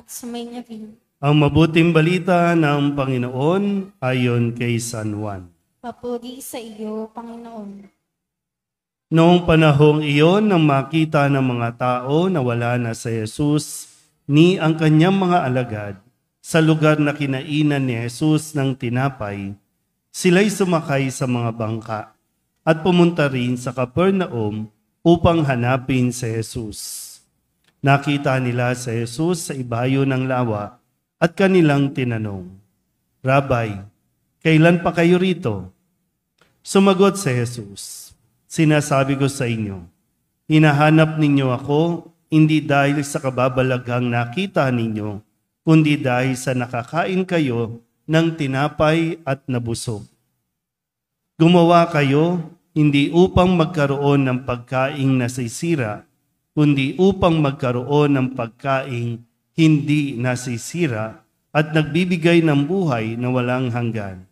at sumainga rin. Ang mabuting balita ng Panginoon ayon kay San Juan. Papuri sa iyo, Panginoon. Noong panahong iyon, nang makita ng mga tao na wala na sa Yesus, ni ang kanyang mga alagad, sa lugar na kinainan ni Jesus ng tinapay, sila'y sumakay sa mga bangka at pumunta rin sa Capernaum upang hanapin si Jesus. Nakita nila sa Jesus sa ibayo ng lawa at kanilang tinanong, Rabbi, kailan pa kayo rito? Sumagot si Jesus, Sinasabi ko sa inyo, hinahanap ninyo ako hindi dahil sa kababalaghang nakita ninyo, kundi dahil sa nakakain kayo ng tinapay at nabusog. Gumawa kayo hindi upang magkaroon ng pagkaing nasisira, kundi upang magkaroon ng pagkaing hindi nasisira at nagbibigay ng buhay na walang hanggan.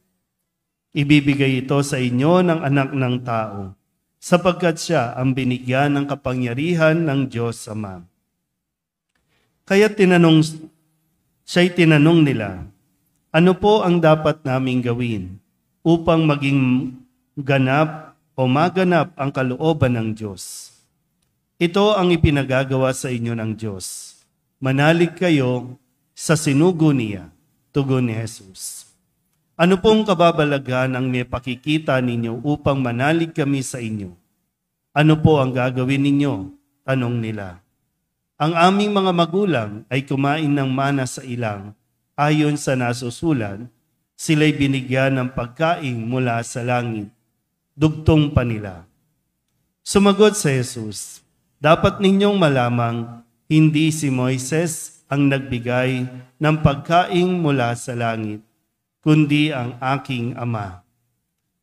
Ibibigay ito sa inyo ng anak ng tao, sapagkat siya ang binigyan ng kapangyarihan ng Diyos sa Ama. Kaya tinanong, siya'y tinanong nila, ano po ang dapat naming gawin upang maging ganap o maganap ang kalooban ng Diyos? Ito ang ipinagagawa sa inyo ng Diyos. Manalig kayo sa sinugo niya, tugon ni Jesus. Ano pong kababalagan ang may pakikita ninyo upang manalig kami sa inyo? Ano po ang gagawin ninyo? Tanong nila. Ang aming mga magulang ay kumain ng mana sa ilang ayon sa nasusulan, sila'y binigyan ng pagkain mula sa langit. Dugtong pa nila. Sumagot sa Jesus, dapat ninyong malamang, hindi si Moises ang nagbigay ng pagkain mula sa langit, kundi ang aking Ama.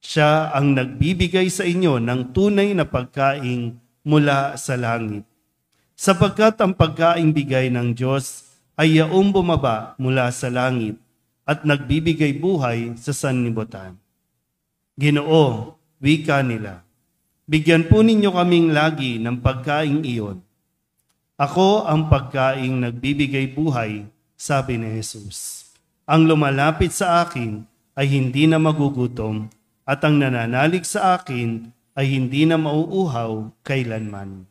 Siya ang nagbibigay sa inyo ng tunay na pagkain mula sa langit. Sapagkat ang pagkain bigay ng Diyos ay yaong bumaba mula sa langit at nagbibigay buhay sa sanlibutan. Ginoo, wika nila. Bigyan po ninyo kaming lagi ng pagkaing iyon. Ako ang pagkaing nagbibigay buhay, sabi ni Jesus. Ang lumalapit sa akin ay hindi na magugutom at ang nananalig sa akin ay hindi na mauuhaw kailanman.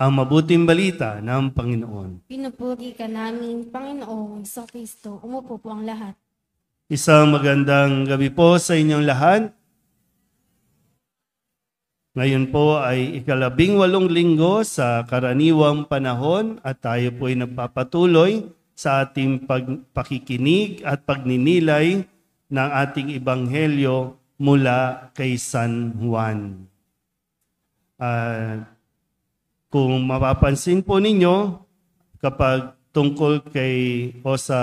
Ang mabuting balita ng Panginoon. Pinupuri ka namin, Panginoon, sa Kristo. Umupo po ang lahat. Isang magandang gabi po sa inyong lahat. Ngayon po ay ikalabing walong linggo sa karaniwang panahon at tayo po ay nagpapatuloy sa ating pag- pakikinig at pagninilay ng ating ibanghelyo mula kay San Juan. Uh, kung mapapansin po ninyo, kapag tungkol kay o sa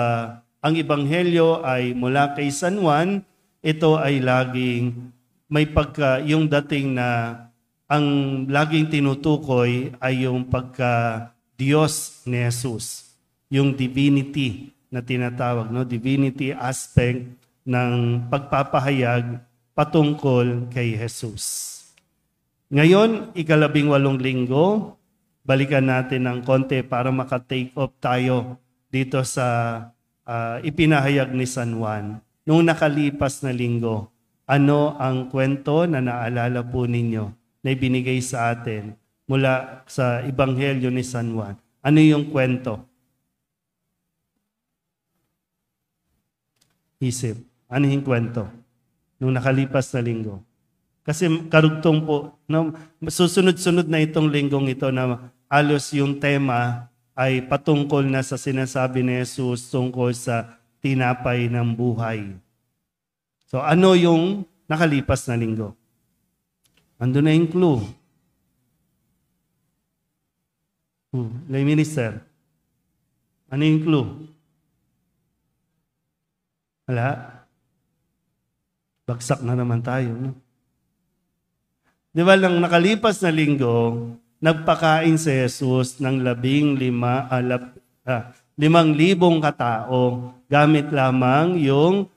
ang ibanghelyo ay mula kay San Juan, ito ay laging may pagka yung dating na ang laging tinutukoy ay yung pagka Diyos ni Jesus, yung divinity na tinatawag, no? divinity aspect ng pagpapahayag patungkol kay Jesus. Ngayon, ikalabing walong linggo, balikan natin ng konti para maka-take off tayo dito sa uh, ipinahayag ni San Juan. Nung nakalipas na linggo, ano ang kwento na naalala po ninyo na ibinigay sa atin mula sa Ebanghelyo ni San Juan? Ano yung kwento? Isip. Ano yung kwento? Nung nakalipas na linggo. Kasi karugtong po, no, susunod-sunod na itong linggong ito na alos yung tema ay patungkol na sa sinasabi ni Jesus tungkol sa tinapay ng buhay. So ano yung nakalipas na linggo? Ando na yung clue. Hmm, lay minister. Ano yung clue? Wala. Bagsak na naman tayo. No? Di ba, nang nakalipas na linggo, nagpakain si Jesus ng labing lima, alap, ah, ah, limang libong katao gamit lamang yung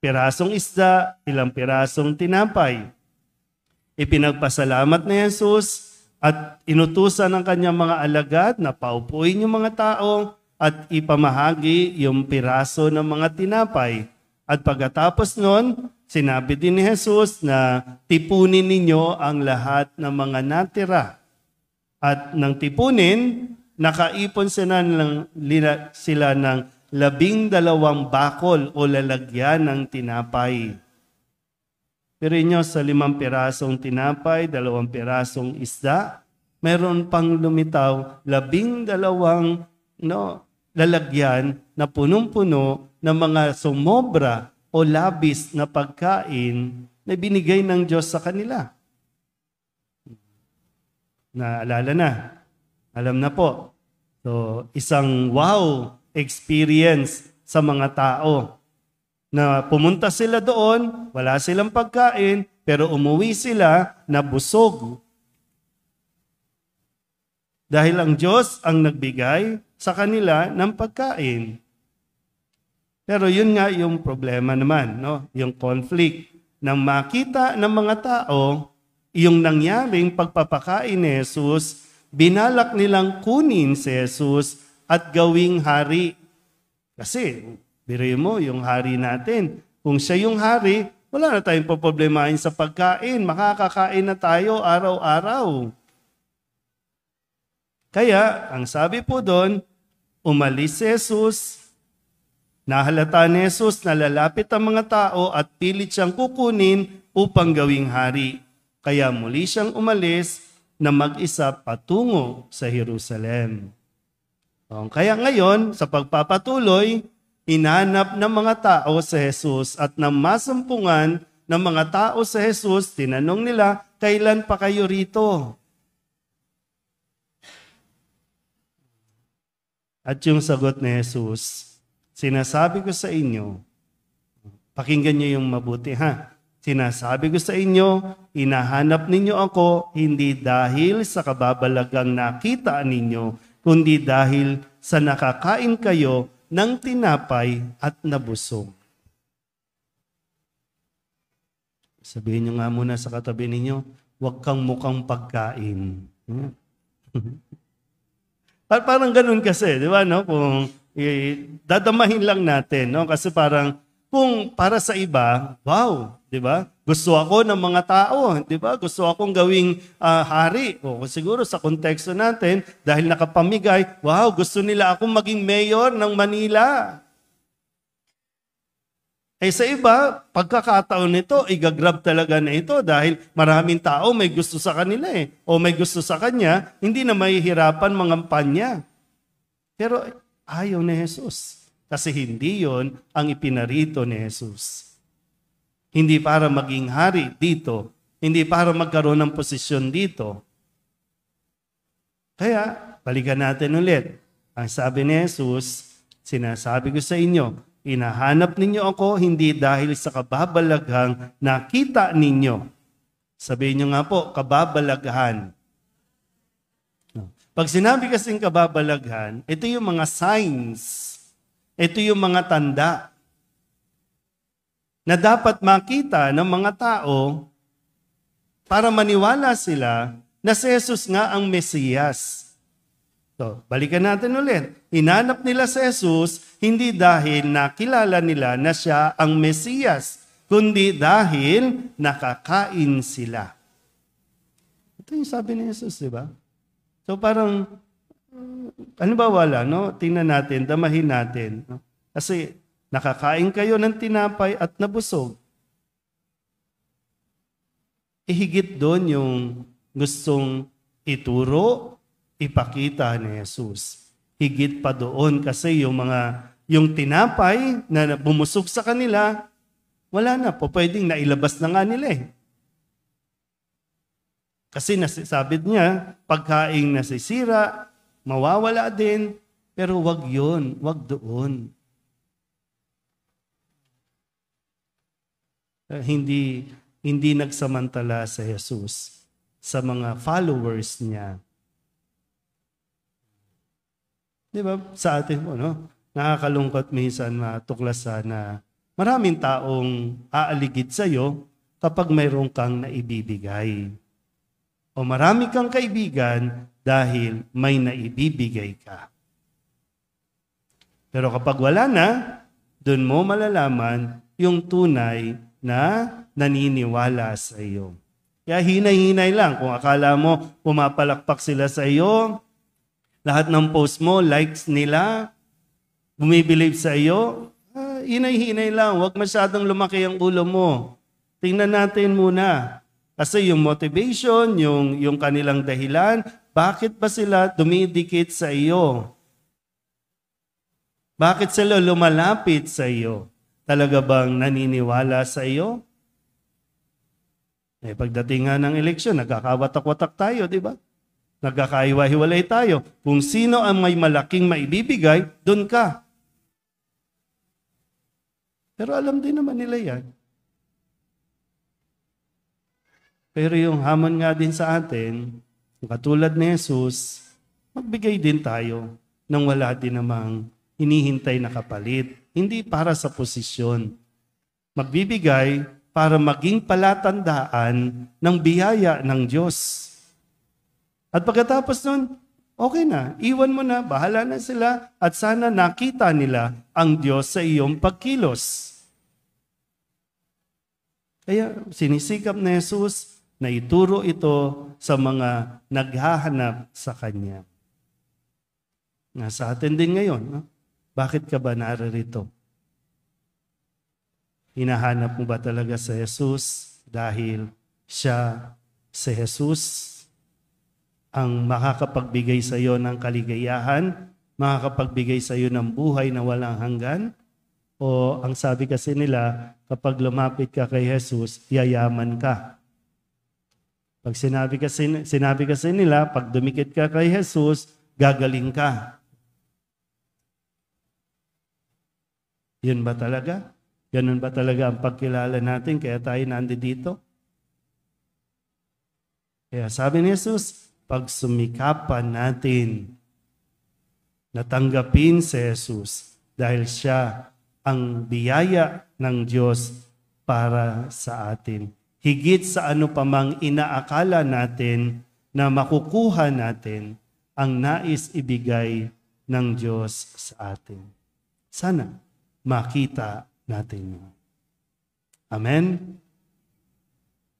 pirasong isda, ilang pirasong tinapay. Ipinagpasalamat na Jesus at inutusan ng kanyang mga alagad na paupuin yung mga tao at ipamahagi yung piraso ng mga tinapay. At pagkatapos nun, sinabi din ni Jesus na tipunin ninyo ang lahat ng mga natira. At nang tipunin, nakaipon sila ng, sila ng labing dalawang bakol o lalagyan ng tinapay. Pirin nyo sa limang pirasong tinapay, dalawang pirasong isda, meron pang lumitaw labing dalawang no, lalagyan na punong-puno ng mga sumobra o labis na pagkain na binigay ng Diyos sa kanila. Naalala na. Alam na po. So, isang wow experience sa mga tao. Na pumunta sila doon, wala silang pagkain, pero umuwi sila na busog. Dahil ang Diyos ang nagbigay sa kanila ng pagkain. Pero yun nga yung problema naman, no? yung conflict. Nang makita ng mga tao, yung nangyaring pagpapakain ni Jesus, binalak nilang kunin si Jesus at gawing hari. Kasi, biro mo, yung hari natin. Kung siya yung hari, wala na tayong paproblemahin sa pagkain. Makakakain na tayo araw-araw. Kaya, ang sabi po doon, umalis si Jesus, nahalata ni Jesus na lalapit ang mga tao at pilit siyang kukunin upang gawing hari. Kaya muli siyang umalis na mag-isa patungo sa Jerusalem. Oh, kaya ngayon, sa pagpapatuloy, inanap ng mga tao si Jesus at nang masumpungan ng mga tao sa Jesus, tinanong nila, kailan pa kayo rito? At yung sagot ni Jesus, sinasabi ko sa inyo, pakinggan niyo yung mabuti ha. Sinasabi ko sa inyo, inahanap ninyo ako hindi dahil sa kababalagang nakita ninyo, kundi dahil sa nakakain kayo ng tinapay at nabusog. Sabihin nyo nga muna sa katabi ninyo, huwag kang mukhang pagkain. parang ganun kasi, di ba? No? Kung eh, dadamahin lang natin, no? kasi parang kung para sa iba, wow, di ba? Gusto ako ng mga tao, di ba? Gusto akong gawing uh, hari. O siguro sa konteksto natin, dahil nakapamigay, wow, gusto nila akong maging mayor ng Manila. Eh sa iba, pagkakataon nito, igagrab talaga na ito dahil maraming tao may gusto sa kanila eh. O may gusto sa kanya, hindi na mahihirapan mangampanya. Pero ayaw ni Jesus. Kasi hindi yon ang ipinarito ni Jesus. Hindi para maging hari dito. Hindi para magkaroon ng posisyon dito. Kaya, balikan natin ulit. Ang sabi ni Jesus, sinasabi ko sa inyo, inahanap ninyo ako hindi dahil sa kababalaghang nakita ninyo. Sabihin nyo nga po, kababalaghan. Pag sinabi kasing kababalaghan, ito yung mga signs. Ito yung mga tanda na dapat makita ng mga tao para maniwala sila na si Jesus nga ang Mesiyas. So, balikan natin ulit. Hinanap nila si Jesus hindi dahil nakilala nila na siya ang Mesiyas, kundi dahil nakakain sila. Ito yung sabi ni Jesus, di ba? So parang, ano ba wala, no? Tingnan natin, damahin natin. No? Kasi Nakakain kayo ng tinapay at nabusog. Ihigit eh, doon yung gustong ituro, ipakita ni Jesus. Higit pa doon kasi yung mga yung tinapay na bumusog sa kanila, wala na po. Pwedeng nailabas na nga nila eh. Kasi nasabi niya, pagkaing nasisira, mawawala din, pero wag yon, wag doon. Eh, hindi hindi nagsamantala sa Jesus sa mga followers niya. 'Di ba? Sa atin mo, no? Nakakalungkot minsan matuklasan na maraming taong aaligid sa iyo kapag mayroon kang naibibigay. O marami kang kaibigan dahil may naibibigay ka. Pero kapag wala na, doon mo malalaman yung tunay na naniniwala sa iyo. Kaya hinay-hinay lang. Kung akala mo pumapalakpak sila sa iyo, lahat ng post mo, likes nila, bumibilib sa iyo, uh, hinay-hinay lang. Huwag masyadong lumaki ang ulo mo. Tingnan natin muna. Kasi yung motivation, yung, yung kanilang dahilan, bakit ba sila dumidikit sa iyo? Bakit sila lumalapit sa iyo? talaga bang naniniwala sa iyo? Eh, pagdating nga ng eleksyon, nagkakawatak-watak tayo, di ba? Nagkakaiwa-hiwalay tayo. Kung sino ang may malaking maibibigay, doon ka. Pero alam din naman nila yan. Pero yung hamon nga din sa atin, katulad ni Jesus, magbigay din tayo ng wala din namang hinihintay na kapalit hindi para sa posisyon. Magbibigay para maging palatandaan ng biyaya ng Diyos. At pagkatapos nun, okay na, iwan mo na, bahala na sila at sana nakita nila ang Diyos sa iyong pagkilos. Kaya sinisikap ni Jesus na ituro ito sa mga naghahanap sa Kanya. Nasa atin din ngayon. No? Bakit ka ba naririto? Hinahanap mo ba talaga sa Jesus dahil siya si Jesus ang makakapagbigay sa iyo ng kaligayahan, makakapagbigay sa iyo ng buhay na walang hanggan? O ang sabi kasi nila, kapag lumapit ka kay Jesus, yayaman ka. Pag sinabi kasi, sinabi kasi nila, pag dumikit ka kay Jesus, gagaling ka. Yun ba talaga? Ganun ba talaga ang pagkilala natin kaya tayo nandito? Kaya sabi ni Jesus, pag sumikapan natin natanggapin si Jesus dahil siya ang biyaya ng Diyos para sa atin. Higit sa ano pa mang inaakala natin na makukuha natin ang nais ibigay ng Diyos sa atin. Sana makita natin. Amen?